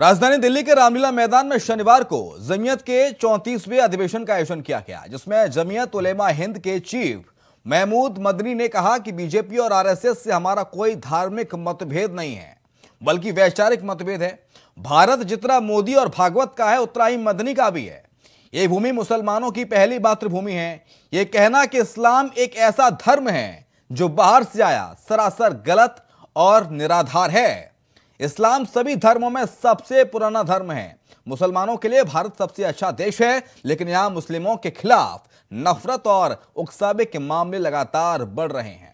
राजधानी दिल्ली के रामलीला मैदान में शनिवार को जमीयत के 34वें अधिवेशन का आयोजन किया गया जिसमें जमीयत उलेमा हिंद के चीफ महमूद मदनी ने कहा कि बीजेपी और आरएसएस से हमारा कोई धार्मिक मतभेद नहीं है बल्कि वैचारिक मतभेद है भारत जितना मोदी और भागवत का है उतना ही मदनी का भी है ये भूमि मुसलमानों की पहली मातृभूमि है ये कहना कि इस्लाम एक ऐसा धर्म है जो बाहर से आया सरासर गलत और निराधार है इस्लाम सभी धर्मों में सबसे पुराना धर्म है मुसलमानों के लिए भारत सबसे अच्छा देश है लेकिन यहां मुस्लिमों के खिलाफ नफरत और उकसाबे के मामले लगातार बढ़ रहे हैं